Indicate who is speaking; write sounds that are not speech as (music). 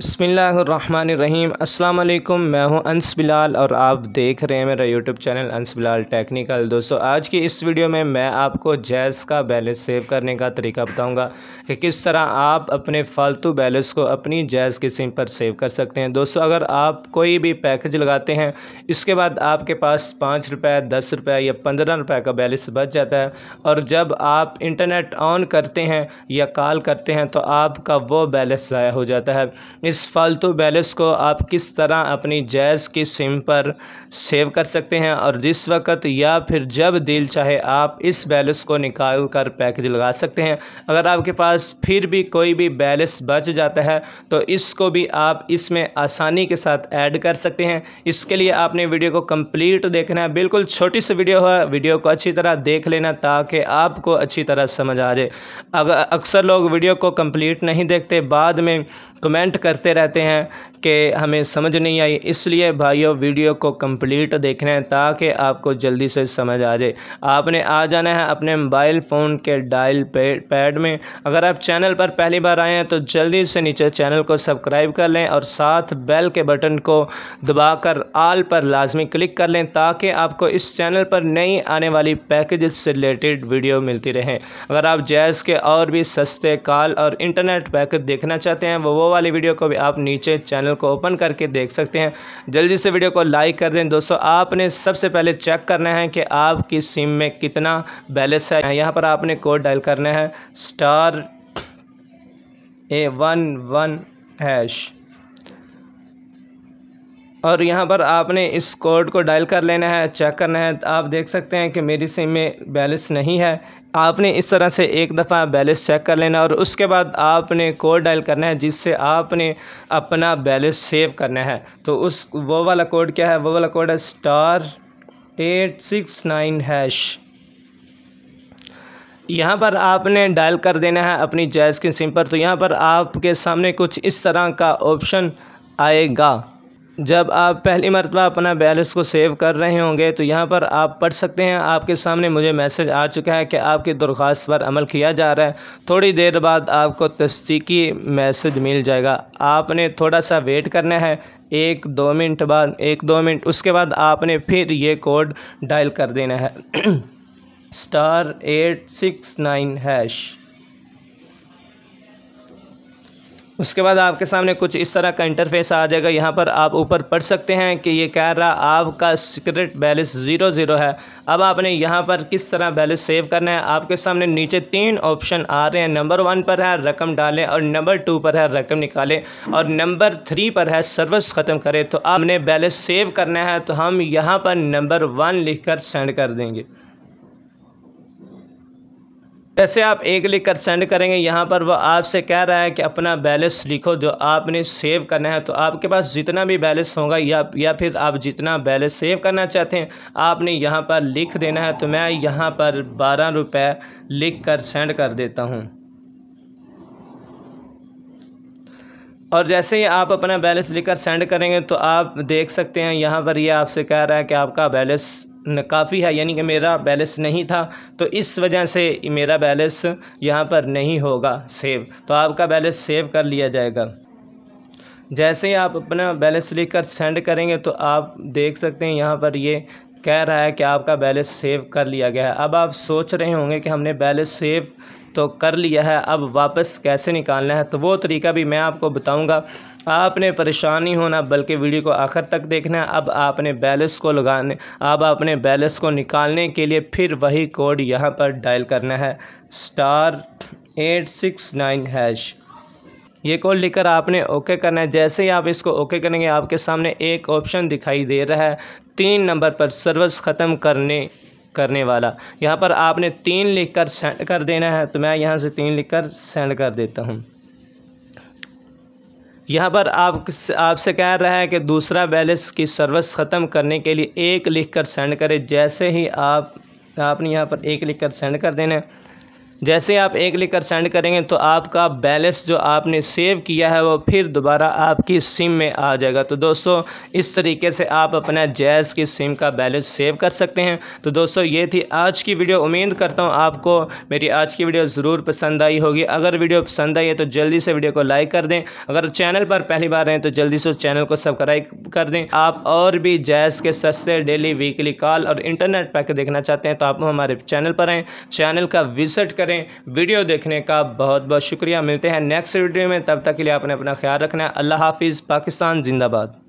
Speaker 1: बसमीम् अल्लाम मैं हूं अंस बिलाल और आप देख रहे हैं मेरा यूट्यूब चैनल अंस बिलाल टेक्निकल दोस्तों आज की इस वीडियो में मैं आपको जैज़ का बैलेंस सेव करने का तरीका बताऊंगा कि किस तरह आप अपने फालतू बैलेंस को अपनी जैज़ की सिम पर सेव कर सकते हैं दोस्तों अगर आप कोई भी पैकेज लगाते हैं इसके बाद आपके पास पाँच रुपये दस रुपये या पंद्रह रुपये का बैलेंस बच जाता है और जब आप इंटरनेट ऑन करते हैं या कॉल करते हैं तो आपका वो बैलेंस ज़ाया हो जाता है इस फालतू बैलेंस को आप किस तरह अपनी जैज़ की सिम पर सेव कर सकते हैं और जिस वक्त या फिर जब दिल चाहे आप इस बैलेंस को निकाल कर पैकेज लगा सकते हैं अगर आपके पास फिर भी कोई भी बैलेंस बच जाता है तो इसको भी आप इसमें आसानी के साथ ऐड कर सकते हैं इसके लिए आपने वीडियो को कम्प्लीट देखना है बिल्कुल छोटी सी वीडियो है वीडियो को अच्छी तरह देख लेना ताकि आपको अच्छी तरह समझ आ जाए अगर अक्सर लोग वीडियो को कम्प्लीट नहीं देखते बाद में कमेंट कर करते रहते हैं कि हमें समझ नहीं आई इसलिए भाइयों वीडियो को कंप्लीट देखना है ताकि आपको जल्दी से समझ आ जाए आपने आ जाना है अपने मोबाइल फ़ोन के डायल पैड में अगर आप चैनल पर पहली बार आए हैं तो जल्दी से नीचे चैनल को सब्सक्राइब कर लें और साथ बेल के बटन को दबाकर आल पर लाजमी क्लिक कर लें ताकि आपको इस चैनल पर नई आने वाली पैकेज से रिलेटेड वीडियो मिलती रहें अगर आप जैज़ के और भी सस्ते कॉल और इंटरनेट पैकेज देखना चाहते हैं वो वो वाली वीडियो को भी आप नीचे चैनल को ओपन करके देख सकते हैं जल्दी से वीडियो को लाइक कर दें दोस्तों आपने सबसे पहले चेक करना है कि आपकी सिम में कितना बैलेंस है यहाँ पर आपने कोड डायल करना है star A one one hash और यहाँ पर आपने इस कोड को डायल कर लेना है चेक करना है आप देख सकते हैं कि मेरी सिम में बैलेंस नहीं है आपने इस तरह से एक दफ़ा बैलेंस चेक कर लेना और उसके बाद आपने कोड डायल करना है जिससे आपने अपना बैलेंस सेव करना है तो उस वो वाला कोड क्या है वो वाला कोड है star eight six nine hash यहाँ पर आपने डायल कर देना है अपनी जैज़ की सिम पर तो यहाँ पर आपके सामने कुछ इस तरह का ऑप्शन आएगा जब आप पहली मरतबा अपना बैलेंस को सेव कर रहे होंगे तो यहाँ पर आप पढ़ सकते हैं आपके सामने मुझे मैसेज आ चुका है कि आपकी दरख्वास्त पर अमल किया जा रहा है थोड़ी देर बाद आपको तस्दीकी मैसेज मिल जाएगा आपने थोड़ा सा वेट करना है एक दो मिनट बाद एक दो मिनट उसके बाद आपने फिर ये कोड डायल कर देना है (clears throat) star eight six nine hash उसके बाद आपके सामने कुछ इस तरह का इंटरफेस आ जाएगा यहाँ पर आप ऊपर पढ़ सकते हैं कि ये कह रहा आपका सीक्रेट बैलेंस ज़ीरो ज़ीरो है अब आपने यहाँ पर किस तरह बैलेंस सेव करना है आपके सामने नीचे तीन ऑप्शन आ रहे हैं नंबर वन पर है रकम डालें और नंबर टू पर है रकम निकालें और नंबर थ्री पर है सर्विस ख़त्म करें तो आपने बैलेंस सेव करना है तो हम यहाँ पर नंबर वन लिख कर सेंड कर देंगे जैसे आप एक लिख कर सेंड करेंगे यहाँ पर वह आपसे कह रहा है कि अपना बैलेंस लिखो जो आपने सेव करना है तो आपके पास जितना भी बैलेंस होगा या या फिर आप जितना बैलेंस सेव करना चाहते हैं आपने यहाँ पर लिख देना है तो मैं यहाँ पर बारह रुपये लिख कर सेंड कर देता हूँ और जैसे ही आप अपना बैलेंस कर सेंड करेंगे तो आप देख सकते हैं यहाँ पर ये यह आपसे कह रहा है कि आपका बैलेंस काफ़ी है यानी कि मेरा बैलेंस नहीं था तो इस वजह से मेरा बैलेंस यहाँ पर नहीं होगा सेव तो आपका बैलेंस सेव कर लिया जाएगा जैसे ही आप अपना बैलेंस लिख कर सेंड करेंगे तो आप देख सकते हैं यहाँ पर ये कह रहा है कि आपका बैलेंस सेव कर लिया गया है अब आप सोच रहे होंगे कि हमने बैलेंस सेव तो कर लिया है अब वापस कैसे निकालना है तो वो तरीका भी मैं आपको बताऊंगा आपने परेशान नहीं होना बल्कि वीडियो को आखिर तक देखना है अब आपने बैलेंस को लगाने अब आपने बैलेंस को निकालने के लिए फिर वही कोड यहाँ पर डायल करना है star eight six nine hash ये कोड लिखकर आपने ओके करना है जैसे ही आप इसको ओके करेंगे आपके सामने एक ऑप्शन दिखाई दे रहा है तीन नंबर पर सर्विस ख़त्म करने करने वाला यहाँ पर आपने तीन लिख कर सेंड कर देना है तो मैं यहाँ से तीन लिख कर सेंड कर देता हूँ यहाँ पर आप आपसे कह रहा है कि दूसरा बैलेंस की सर्विस ख़त्म करने के लिए एक लिख कर सेंड करें जैसे ही आप आपने यहाँ पर एक लिख कर सेंड कर देना है जैसे आप एक लेकर सेंड करेंगे तो आपका बैलेंस जो आपने सेव किया है वो फिर दोबारा आपकी सिम में आ जाएगा तो दोस्तों इस तरीके से आप अपना जैज़ की सिम का बैलेंस सेव कर सकते हैं तो दोस्तों ये थी आज की वीडियो उम्मीद करता हूँ आपको मेरी आज की वीडियो ज़रूर पसंद आई होगी अगर वीडियो पसंद आई है तो जल्दी से वीडियो को लाइक कर दें अगर चैनल पर पहली बार हैं तो जल्दी से चैनल को सब्सक्राइब कर दें आप और भी जैज़ के सस्ते डेली वीकली कॉल और इंटरनेट पैक देखना चाहते हैं तो आप हमारे चैनल पर आएँ चैनल का विजिट कर करें वीडियो देखने का बहुत बहुत शुक्रिया मिलते हैं नेक्स्ट वीडियो में तब तक के लिए आपने अपना ख्याल रखना है अल्लाह हाफिज़ पाकिस्तान जिंदाबाद